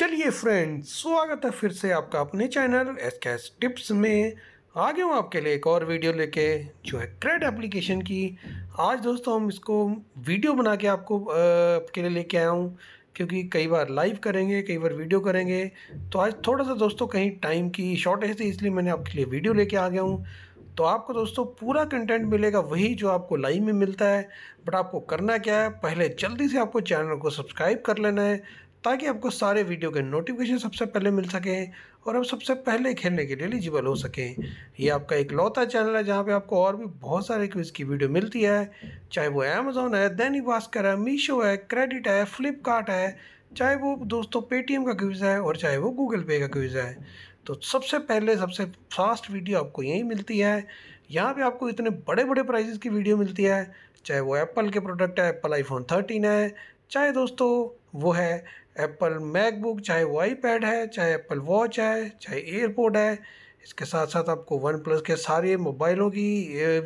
चलिए फ्रेंड्स स्वागत है फिर से आपका अपने चैनल एस कैस टिप्स में आ गया हूँ आपके लिए एक और वीडियो लेके जो है क्रेड एप्लीकेशन की आज दोस्तों हम इसको वीडियो बना के आपको आपके लिए लेके आया हूँ क्योंकि कई बार लाइव करेंगे कई बार वीडियो करेंगे तो आज थोड़ा सा दोस्तों कहीं टाइम की शॉर्टेज थी इसलिए मैंने आपके लिए वीडियो लेके आ गया हूँ तो आपको दोस्तों पूरा कंटेंट मिलेगा वही जो आपको लाइव में मिलता है बट आपको करना क्या है पहले जल्दी से आपको चैनल को सब्सक्राइब कर लेना है ताकि आपको सारे वीडियो के नोटिफिकेशन सबसे पहले मिल सकें और आप सबसे पहले खेलने के लिए एलिजिबल हो सकें ये आपका एक लौता चैनल है जहाँ पे आपको और भी बहुत सारे क्विज़ की वीडियो मिलती है चाहे वो अमेज़ोन है दैनिक भास्कर है मीशो है क्रेडिट है फ्लिपकार्ट है चाहे वो दोस्तों पेटीएम का क्विज़ है और चाहे वो गूगल पे का क्विज़ है तो सबसे पहले सबसे फास्ट वीडियो आपको यहीं मिलती है यहाँ पे आपको इतने बड़े बड़े प्राइजेस की वीडियो मिलती है चाहे वो एप्पल के प्रोडक्ट है एप्पल आईफोन थर्टीन है चाहे दोस्तों वो है एप्पल मैकबुक चाहे वो आईपैड है चाहे एप्पल वॉच है चाहे एयरपोर्ट है इसके साथ साथ आपको वन प्लस के सारे मोबाइलों की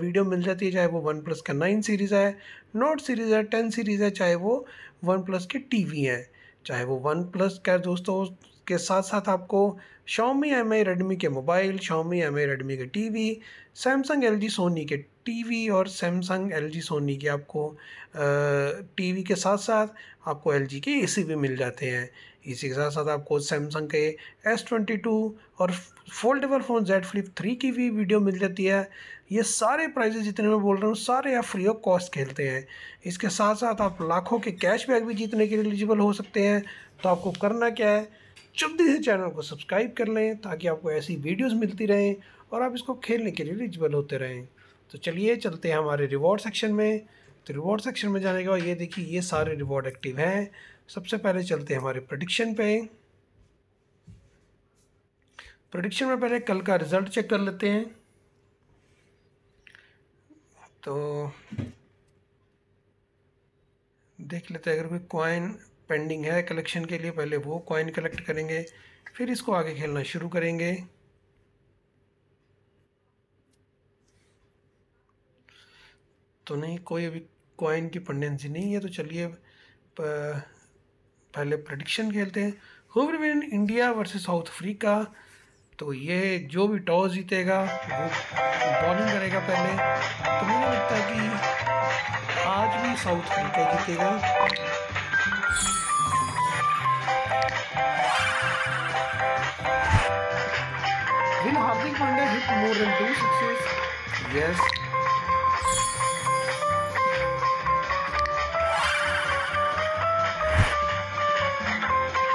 वीडियो मिल जाती है चाहे वो वन प्लस का नाइन सीरीज़ है नोट सीरीज़ है टेन सीरीज़ है चाहे वो वन प्लस की वी है चाहे वो वन प्लस का दोस्तों के साथ साथ आपको Xiaomi एम आई रेडमी के mobile Xiaomi M I Redmi के T V Samsung L G Sony के टी वी और सैमसंग एल जी सोनी के आपको टी वी के साथ साथ आपको एल जी के ए सी भी मिल जाते हैं इसी e के साथ साथ आपको सैमसंग के एस ट्वेंटी टू और foldable phone Z flip three की भी वीडियो मिल जाती है ये सारे प्राइजेस जितने मैं बोल रहा हूँ सारे आप फ्री ऑफ कॉस्ट खेलते हैं इसके साथ साथ आप लाखों के कैशबैक भी जीतने के लिए एलिजिबल हो सकते हैं तो आपको करना क्या है जल्दी से चैनल को सब्सक्राइब कर लें ताकि आपको ऐसी वीडियोस मिलती रहें और आप इसको खेलने के लिए एलिजिबल होते रहें तो चलिए चलते हैं हमारे रिवॉर्ड सेक्शन में तो रिवॉर्ड सेक्शन में जाने के बाद ये देखिए ये सारे रिवॉर्ड एक्टिव हैं सबसे पहले चलते हैं हमारे प्रडिक्शन पे प्रडिक्शन में पहले कल का रिज़ल्ट चेक कर लेते हैं तो देख लेते हैं अगर कोई कॉइन पेंडिंग है कलेक्शन के लिए पहले वो कॉइन कलेक्ट करेंगे फिर इसको आगे खेलना शुरू करेंगे तो नहीं कोई अभी कॉइन की पेंडेंसी नहीं है तो चलिए पहले प्रडिक्शन खेलते हैं who win India versus South Africa तो ये जो भी टॉस जीतेगा वो बॉलिंग करेगा पहले तो मुझे लगता है कि आज भी साउथ अफ्रीका जीतेगा get more than two sixes. Yes.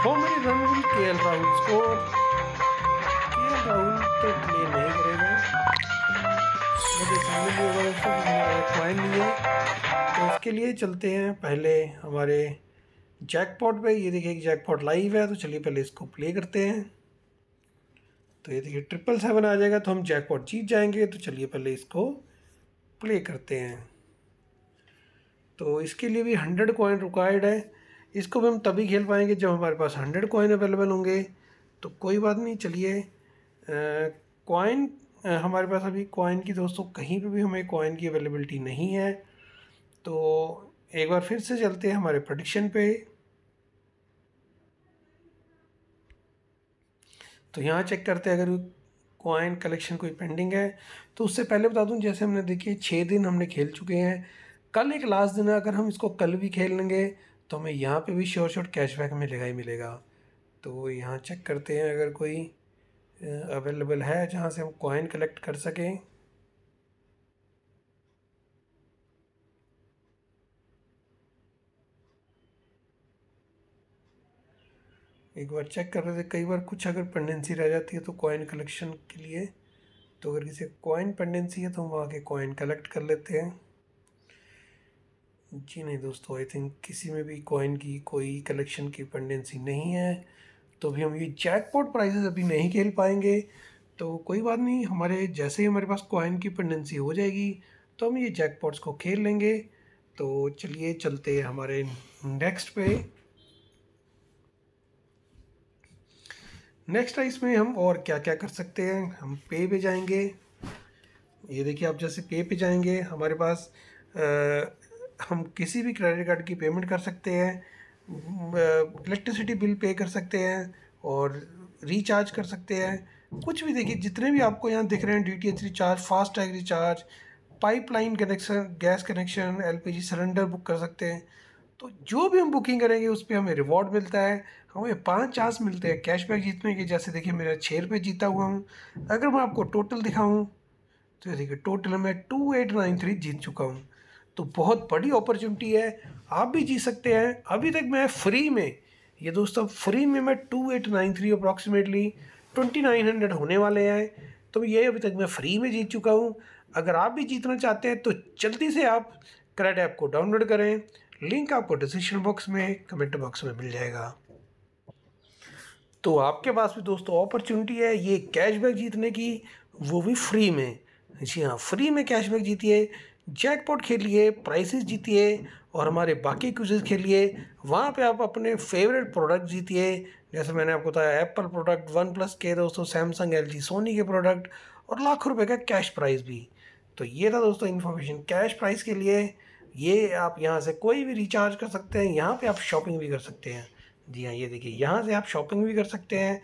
How many runs will KL Rahul score? KL Rahul तो प्ले नहीं करेगा मुझे समझ नहीं होगा दोस्तों हमारा कॉइन नहीं है तो इसके लिए चलते हैं पहले हमारे जैकपॉट पे ये देखिए जैकपॉट लाइव है तो चलिए पहले इसको प्ले करते हैं तो ये देखिए ट्रिपल सेवन आ जाएगा तो हम जैकपॉट जीत जाएंगे तो चलिए पहले इसको प्ले करते हैं तो इसके लिए भी हंड्रेड कॉइन रिक्वायर्ड है इसको भी हम तभी खेल पाएंगे जब हमारे पास हंड्रेड कॉइन अवेलेबल होंगे तो कोई बात नहीं चलिए कॉइन हमारे पास अभी कॉइन की दोस्तों कहीं पे भी हमें कॉइन की अवेलेबिलिटी नहीं है तो एक बार फिर से चलते हैं हमारे प्रोडिक्शन पे तो यहाँ चेक करते हैं अगर कॉइन कलेक्शन कोई पेंडिंग है तो उससे पहले बता दूँ जैसे हमने देखिए छः दिन हमने खेल चुके हैं कल एक लास्ट दिन है अगर हम इसको कल भी खेल लेंगे तो हमें यहाँ पे भी श्योर शोर कैशबैक मिलेगा ही मिलेगा तो यहाँ चेक करते हैं अगर कोई अवेलेबल है जहाँ से हम कॉइन कलेक्ट कर सकें एक बार चेक कर रहे थे कई बार कुछ अगर पेंडेंसी रह जाती है तो कॉइन कलेक्शन के लिए तो अगर किसी कॉइन पेंडेंसी है तो हम वहाँ के कॉइन कलेक्ट कर लेते हैं जी नहीं दोस्तों आई थिंक किसी में भी कॉइन की कोई कलेक्शन की पेंडेंसी नहीं है तो भी हम ये जैकपॉट प्राइजेस अभी नहीं खेल पाएंगे तो कोई बात नहीं हमारे जैसे ही हमारे पास कॉइन की पेंडेंसी हो जाएगी तो हम ये जैकपॉट्स को खेल लेंगे तो चलिए चलते हैं हमारे नेक्स्ट पे नेक्स्ट है इसमें हम और क्या क्या कर सकते हैं हम पे पे जाएंगे ये देखिए आप जैसे पे पे जाएंगे हमारे पास आ, हम किसी भी क्रेडिट कार्ड की पेमेंट कर सकते हैं इलेक्ट्रिसिटी बिल पे कर सकते हैं और रिचार्ज कर सकते हैं कुछ भी देखिए जितने भी आपको यहाँ दिख रहे हैं D recharge fast tag recharge pipeline connection gas connection LPG cylinder book कर सकते हैं तो जो भी हम बुकिंग करेंगे उस पर हमें रिवॉर्ड मिलता है हमें पाँच चांस मिलते हैं कैशबैक जीतने के जैसे देखिए मेरा छः रुपये जीता हुआ हूँ अगर मैं आपको टोटल दिखाऊँ तो देखिए टोटल मैं टू एट नाइन थ्री जीत चुका हूँ तो बहुत बड़ी अपॉर्चुनिटी है आप भी जीत सकते हैं अभी तक मैं फ्री में ये दोस्तों फ्री में मैं two eight nine three approximately twenty nine hundred होने वाले हैं तो ये अभी तक मैं फ्री में जीत चुका हूँ अगर आप भी जीतना चाहते हैं तो जल्दी से आप क्रेड ऐप को डाउनलोड करें लिंक आपको डिस्क्रिप्शन बॉक्स में कमेंट बॉक्स में मिल जाएगा तो आपके पास भी दोस्तों अपॉर्चुनिटी है ये कैशबैक जीतने की वो भी फ्री में जी हाँ फ्री में कैशबैक जीतिए जैकपॉट खेलिए प्राइसेस जीतिए और हमारे बाकी क्विजेज खेलिए वहाँ पे आप अपने फेवरेट प्रोडक्ट जीतिए जैसे मैंने आपको बताया एप्पल प्रोडक्ट वन प्लस के दोस्तों सैमसंग एल सोनी के प्रोडक्ट और लाखों रुपये का कैश प्राइज़ भी तो ये था दोस्तों इन्फॉर्मेशन कैश प्राइज़ के लिए ये आप यहाँ से कोई भी रिचार्ज कर सकते हैं यहाँ पे आप शॉपिंग भी कर सकते हैं जी हाँ ये देखिए यहाँ से आप शॉपिंग भी कर सकते हैं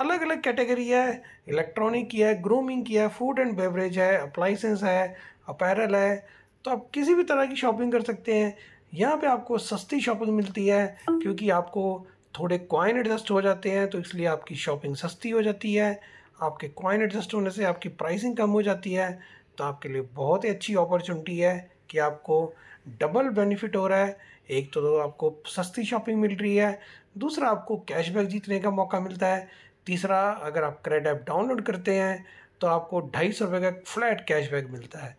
अलग अलग कैटेगरी है इलेक्ट्रॉनिक की है ग्रूमिंग की है फूड एंड बेवरेज है अप्लाइसेंस है अपैरल है तो आप किसी भी तरह की शॉपिंग कर सकते हैं यहाँ पे आपको सस्ती शॉपिंग मिलती है क्योंकि आपको थोड़े कॉइन एडजस्ट हो जाते हैं तो इसलिए आपकी शॉपिंग सस्ती हो जाती है आपके कॉइन एडजस्ट होने से आपकी प्राइसिंग कम हो जाती है तो आपके लिए बहुत ही अच्छी अपॉर्चुनिटी है कि आपको डबल बेनिफिट हो रहा है एक तो आपको सस्ती शॉपिंग मिल रही है दूसरा आपको कैशबैक जीतने का मौका मिलता है तीसरा अगर आप क्रेडिट ऐप डाउनलोड करते हैं तो आपको ढाई सौ रुपये का फ्लैट कैशबैक मिलता है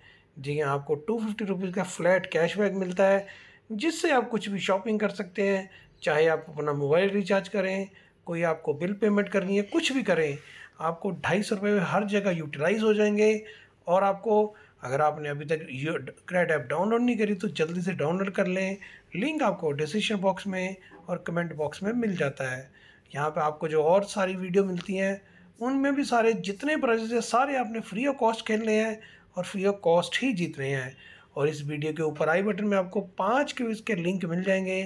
जी हाँ आपको टू फिफ्टी रुपीज़ का फ्लैट कैशबैक मिलता है जिससे आप कुछ भी शॉपिंग कर सकते हैं चाहे आप अपना मोबाइल रिचार्ज करें कोई आपको बिल पेमेंट करनी है कुछ भी करें आपको ढाई सौ रुपये हर जगह यूटिलाइज हो जाएंगे और आपको अगर आपने अभी तक ये क्रेड ऐप डाउनलोड नहीं करी तो जल्दी से डाउनलोड कर लें लिंक आपको डिस्क्रिप्शन बॉक्स में और कमेंट बॉक्स में मिल जाता है यहाँ पे आपको जो और सारी वीडियो मिलती हैं उनमें भी सारे जितने प्राइजेस हैं सारे आपने फ्री ऑफ कॉस्ट खेलने हैं और फ्री ऑफ कॉस्ट ही जीत रहे हैं और इस वीडियो के ऊपर आई बटन में आपको पाँच के इसके लिंक मिल जाएंगे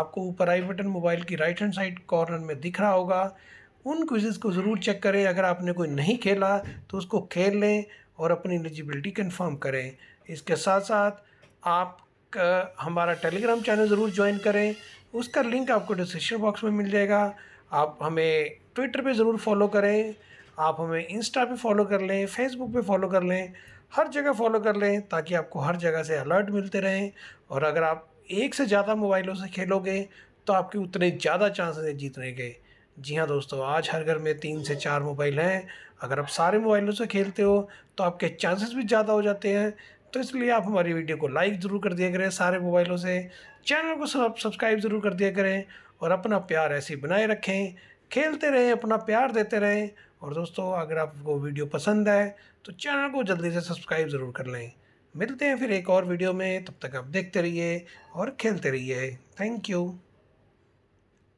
आपको ऊपर आई बटन मोबाइल की राइट हैंड साइड कॉर्नर में दिख रहा होगा उन क्विजेस को ज़रूर चेक करें अगर आपने कोई नहीं खेला तो उसको खेल लें और अपनी एलिजिबिलिटी कन्फर्म करें इसके साथ साथ आप हमारा टेलीग्राम चैनल ज़रूर ज्वाइन करें उसका लिंक आपको डिस्क्रिप्शन बॉक्स में मिल जाएगा आप हमें ट्विटर पे ज़रूर फॉलो करें आप हमें इंस्टा पे फॉलो कर लें फेसबुक पे फॉलो कर लें हर जगह फॉलो कर लें ताकि आपको हर जगह से अलर्ट मिलते रहें और अगर आप एक से ज़्यादा मोबाइलों से खेलोगे तो आपके उतने ज़्यादा चांसेस हैं जीतने के जी हाँ दोस्तों आज हर घर में तीन से चार मोबाइल हैं अगर आप सारे मोबाइलों से खेलते हो तो आपके चांसेस भी ज़्यादा हो जाते हैं तो इसलिए आप हमारी वीडियो को लाइक ज़रूर कर दिया करें सारे मोबाइलों से चैनल को सब्सक्राइब ज़रूर कर दिया करें और अपना प्यार ऐसे बनाए रखें खेलते रहें अपना प्यार देते रहें और दोस्तों अगर आपको वीडियो पसंद आए तो चैनल को जल्दी से सब्सक्राइब ज़रूर कर लें मिलते हैं फिर एक और वीडियो में तब तक आप देखते रहिए और खेलते रहिए थैंक यू